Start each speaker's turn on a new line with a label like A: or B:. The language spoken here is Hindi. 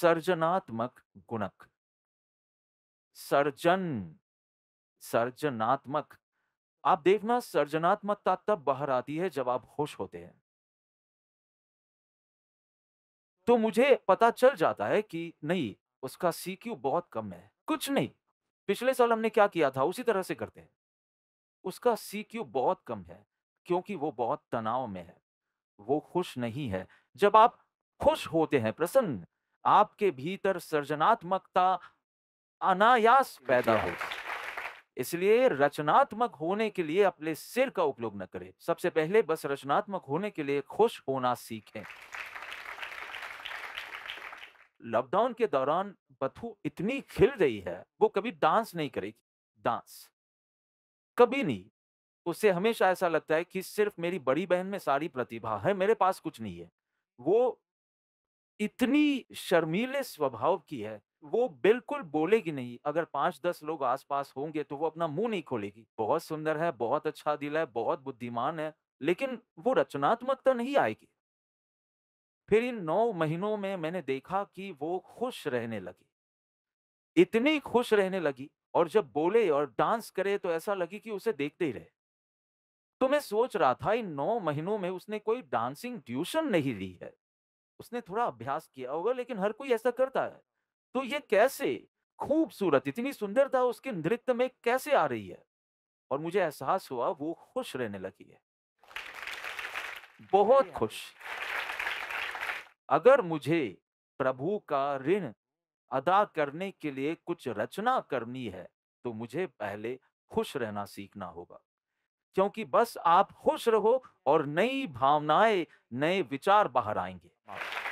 A: सर्जनात्मक गुणक सर्जन सर्जनात्मक आप देखना सर्जनात्मकता तब बाहर आती है जब आप होश होते हैं तो मुझे पता चल जाता है कि नहीं उसका सीक्यू बहुत कम है कुछ नहीं पिछले साल हमने क्या किया था उसी तरह से करते हैं उसका सीक्यू बहुत कम है क्योंकि वो बहुत तनाव में है वो खुश नहीं है जब आप खुश होते हैं प्रसन्न आपके भीतर सृजनात्मकता अनायास पैदा हो इसलिए रचनात्मक होने के लिए अपने सिर का उपयोग न करें सबसे पहले बस रचनात्मक होने के लिए खुश होना सीखें लॉकडाउन के दौरान बथू इतनी खिल रही है वो कभी डांस नहीं करेगी डांस कभी नहीं उसे हमेशा ऐसा लगता है कि सिर्फ मेरी बड़ी बहन में सारी प्रतिभा है मेरे पास कुछ नहीं है वो इतनी शर्मीले स्वभाव की है वो बिल्कुल बोलेगी नहीं अगर पांच दस लोग आसपास होंगे तो वो अपना मुंह नहीं खोलेगी बहुत सुंदर है बहुत अच्छा दिल है बहुत बुद्धिमान है लेकिन वो रचनात्मकता नहीं आएगी फिर इन नौ महीनों में मैंने देखा कि वो खुश रहने लगी इतनी खुश रहने लगी और जब बोले और डांस करे तो ऐसा लगी कि उसे देखते ही रहे तो मैं सोच रहा था इन नौ महीनों में उसने कोई डांसिंग ट्यूशन नहीं ली है उसने थोड़ा अभ्यास किया होगा लेकिन हर कोई ऐसा करता है तो ये कैसे खूबसूरत इतनी सुंदरता उसके नृत्य में कैसे आ रही है और मुझे एहसास हुआ वो खुश रहने लगी है बहुत खुश अगर मुझे प्रभु का ऋण अदा करने के लिए कुछ रचना करनी है तो मुझे पहले खुश रहना सीखना होगा क्योंकि बस आप खुश रहो और नई भावनाएं नए विचार बाहर आएंगे Mark.